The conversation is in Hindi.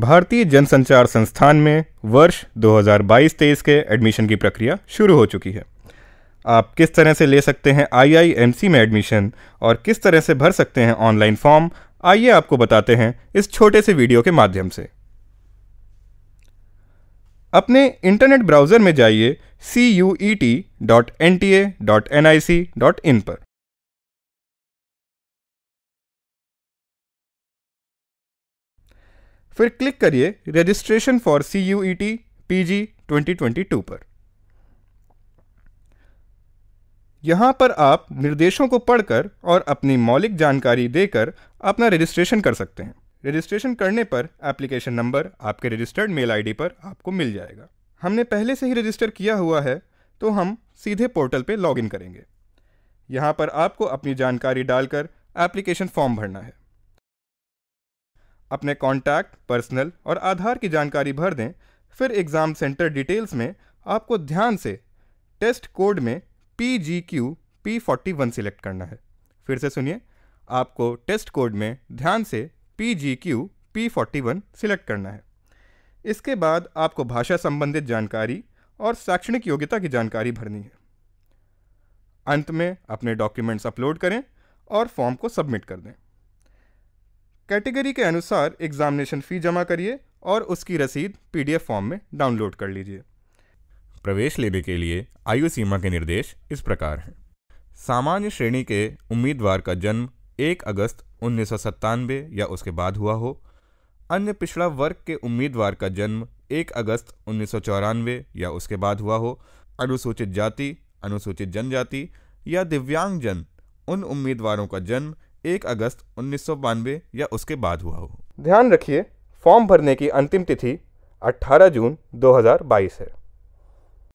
भारतीय जनसंचार संस्थान में वर्ष 2022-23 के एडमिशन की प्रक्रिया शुरू हो चुकी है आप किस तरह से ले सकते हैं आईआईएमसी में एडमिशन और किस तरह से भर सकते हैं ऑनलाइन फॉर्म आइए आपको बताते हैं इस छोटे से वीडियो के माध्यम से अपने इंटरनेट ब्राउज़र में जाइए C U E T dot N T A dot N I C dot in पर फिर क्लिक करिए registration for C U E T P G twenty twenty two पर यहाँ पर आप निर्देशों को पढ़कर और अपनी मौलिक जानकारी देकर अपना रजिस्ट्रेशन कर सकते हैं रजिस्ट्रेशन करने पर एप्लीकेशन नंबर आपके रजिस्टर्ड मेल आईडी पर आपको मिल जाएगा हमने पहले से ही रजिस्टर किया हुआ है तो हम सीधे पोर्टल पे लॉगिन करेंगे यहाँ पर आपको अपनी जानकारी डालकर एप्लीकेशन फॉर्म भरना है अपने कॉन्टैक्ट पर्सनल और आधार की जानकारी भर दें फिर एग्ज़ाम सेंटर डिटेल्स में आपको ध्यान से टेस्ट कोड में P G Q P forty one select करना है फिर से सुनिए आपको टेस्ट कोड में ध्यान से P G Q P forty one select करना है इसके बाद आपको भाषा संबंधित जानकारी और शैक्षणिक योग्यता की जानकारी भरनी है अंत में अपने डॉक्यूमेंट्स अपलोड करें और फॉर्म को सबमिट कर दें कैटेगरी के अनुसार एग्जामिनेशन फ़ी जमा करिए और उसकी रसीद पीडीएफ फॉर्म में डाउनलोड कर लीजिए प्रवेश लेने के लिए आयु सीमा के निर्देश इस प्रकार हैं सामान्य श्रेणी के उम्मीदवार का जन्म 1 अगस्त उन्नीस या उसके बाद हुआ हो अन्य पिछड़ा वर्ग के उम्मीदवार का जन्म 1 अगस्त उन्नीस या उसके बाद हुआ हो अनुसूचित जाति अनुसूचित जनजाति या दिव्यांगजन उन उम्मीदवारों का जन्म एक अगस्त उन्नीस या उसके बाद हुआ हो ध्यान रखिए फॉर्म भरने की अंतिम तिथि 18 जून 2022 है